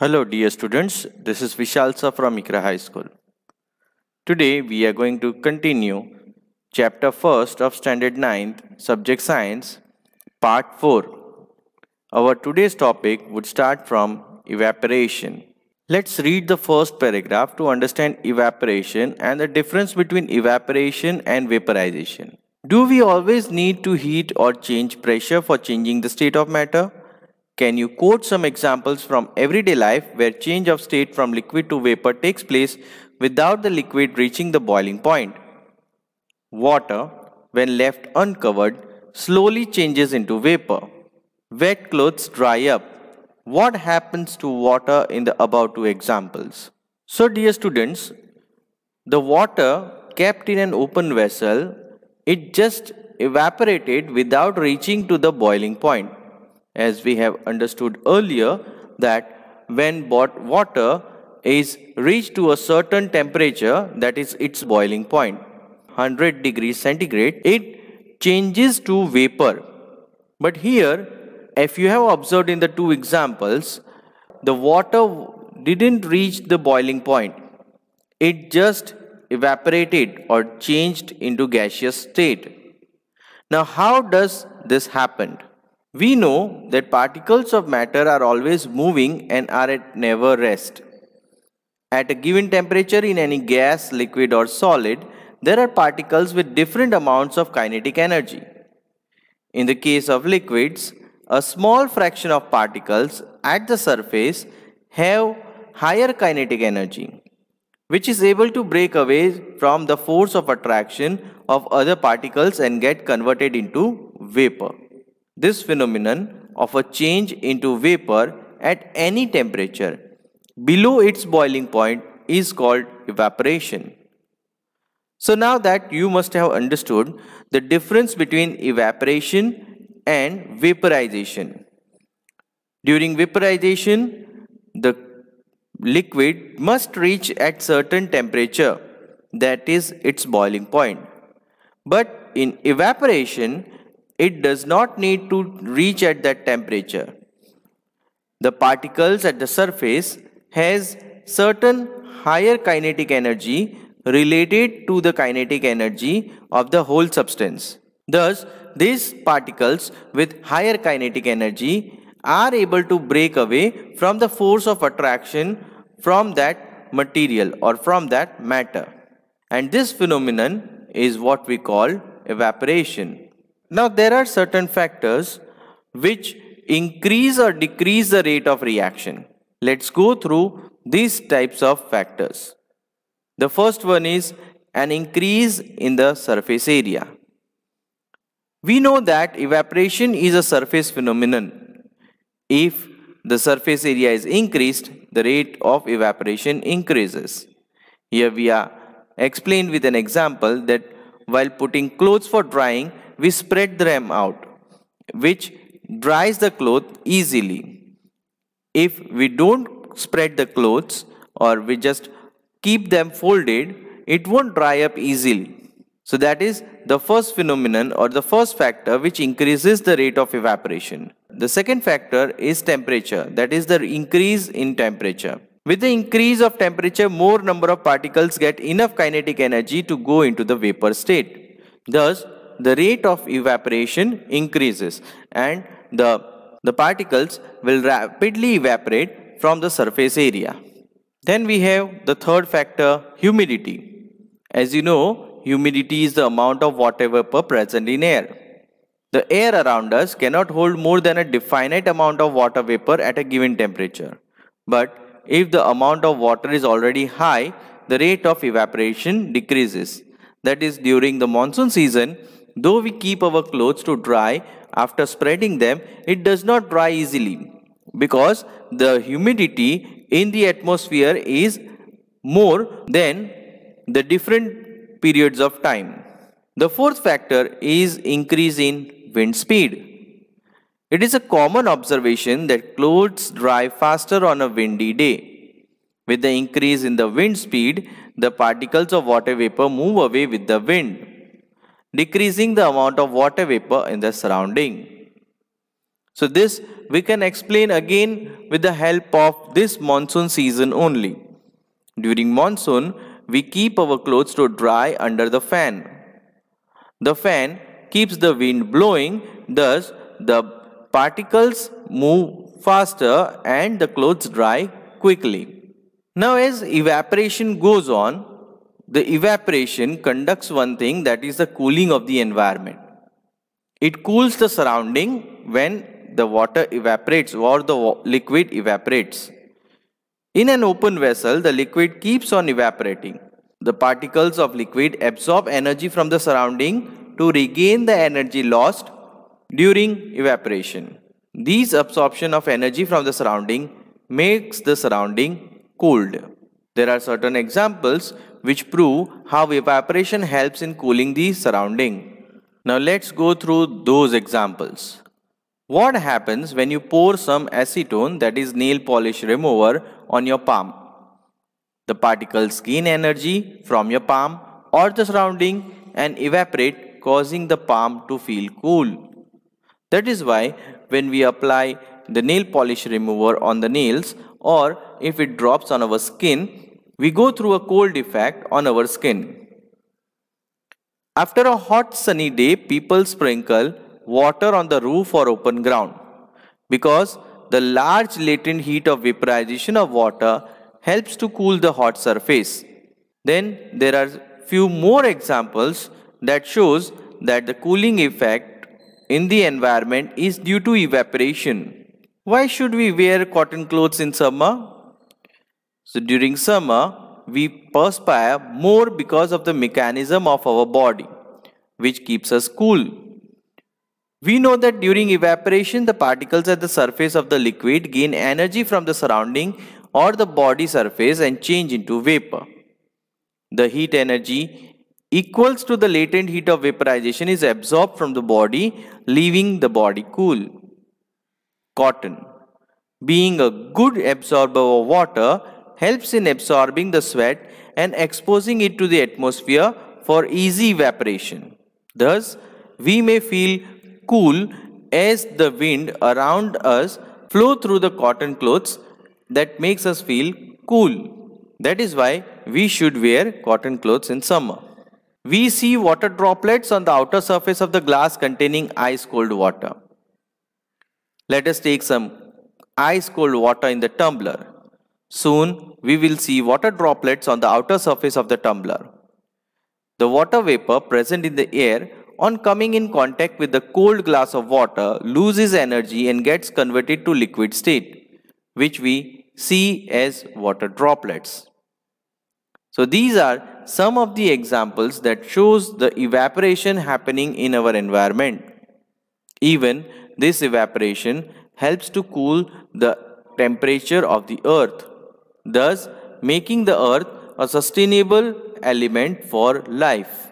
Hello dear students, this is Vishal Sa from Ikra High School. Today we are going to continue chapter 1st of standard 9th subject science part 4. Our today's topic would start from evaporation. Let's read the first paragraph to understand evaporation and the difference between evaporation and vaporization. Do we always need to heat or change pressure for changing the state of matter? Can you quote some examples from everyday life where change of state from liquid to vapor takes place without the liquid reaching the boiling point? Water, when left uncovered, slowly changes into vapor. Wet clothes dry up. What happens to water in the above two examples? So dear students, the water kept in an open vessel, it just evaporated without reaching to the boiling point as we have understood earlier that when water is reached to a certain temperature that is its boiling point 100 degrees centigrade it changes to vapor but here if you have observed in the two examples the water didn't reach the boiling point it just evaporated or changed into gaseous state now how does this happen we know that particles of matter are always moving and are at never rest. At a given temperature in any gas, liquid or solid, there are particles with different amounts of kinetic energy. In the case of liquids, a small fraction of particles at the surface have higher kinetic energy, which is able to break away from the force of attraction of other particles and get converted into vapor this phenomenon of a change into vapor at any temperature below its boiling point is called evaporation. So now that you must have understood the difference between evaporation and vaporization. During vaporization, the liquid must reach at certain temperature that is its boiling point. But in evaporation, it does not need to reach at that temperature. The particles at the surface has certain higher kinetic energy related to the kinetic energy of the whole substance. Thus, these particles with higher kinetic energy are able to break away from the force of attraction from that material or from that matter. And this phenomenon is what we call evaporation. Now there are certain factors which increase or decrease the rate of reaction. Let's go through these types of factors. The first one is an increase in the surface area. We know that evaporation is a surface phenomenon. If the surface area is increased, the rate of evaporation increases. Here we are explained with an example that while putting clothes for drying, we spread them out, which dries the cloth easily. If we don't spread the clothes or we just keep them folded, it won't dry up easily. So that is the first phenomenon or the first factor which increases the rate of evaporation. The second factor is temperature, that is the increase in temperature. With the increase of temperature, more number of particles get enough kinetic energy to go into the vapor state. Thus, the rate of evaporation increases and the, the particles will rapidly evaporate from the surface area. Then we have the third factor, humidity. As you know, humidity is the amount of water vapor present in air. The air around us cannot hold more than a definite amount of water vapor at a given temperature. But if the amount of water is already high, the rate of evaporation decreases. That is, during the monsoon season, Though we keep our clothes to dry, after spreading them, it does not dry easily because the humidity in the atmosphere is more than the different periods of time. The fourth factor is increase in wind speed. It is a common observation that clothes dry faster on a windy day. With the increase in the wind speed, the particles of water vapor move away with the wind decreasing the amount of water vapor in the surrounding. So this we can explain again with the help of this monsoon season only. During monsoon, we keep our clothes to dry under the fan. The fan keeps the wind blowing, thus the particles move faster and the clothes dry quickly. Now as evaporation goes on, the evaporation conducts one thing that is the cooling of the environment. It cools the surrounding when the water evaporates or the liquid evaporates. In an open vessel, the liquid keeps on evaporating. The particles of liquid absorb energy from the surrounding to regain the energy lost during evaporation. These absorption of energy from the surrounding makes the surrounding cooled. There are certain examples which prove how evaporation helps in cooling the surrounding. Now let's go through those examples. What happens when you pour some acetone that is nail polish remover on your palm? The particles gain energy from your palm or the surrounding and evaporate causing the palm to feel cool. That is why when we apply the nail polish remover on the nails or if it drops on our skin, we go through a cold effect on our skin. After a hot sunny day, people sprinkle water on the roof or open ground because the large latent heat of vaporization of water helps to cool the hot surface. Then there are few more examples that shows that the cooling effect in the environment is due to evaporation. Why should we wear cotton clothes in summer? So during summer, we perspire more because of the mechanism of our body, which keeps us cool. We know that during evaporation, the particles at the surface of the liquid gain energy from the surrounding or the body surface and change into vapor. The heat energy equals to the latent heat of vaporization is absorbed from the body, leaving the body cool. Cotton. Being a good absorber of water, helps in absorbing the sweat and exposing it to the atmosphere for easy evaporation. Thus, we may feel cool as the wind around us flow through the cotton clothes that makes us feel cool. That is why we should wear cotton clothes in summer. We see water droplets on the outer surface of the glass containing ice cold water. Let us take some ice cold water in the tumbler. Soon, we will see water droplets on the outer surface of the tumbler. The water vapor present in the air on coming in contact with the cold glass of water loses energy and gets converted to liquid state, which we see as water droplets. So these are some of the examples that shows the evaporation happening in our environment. Even this evaporation helps to cool the temperature of the earth thus making the earth a sustainable element for life.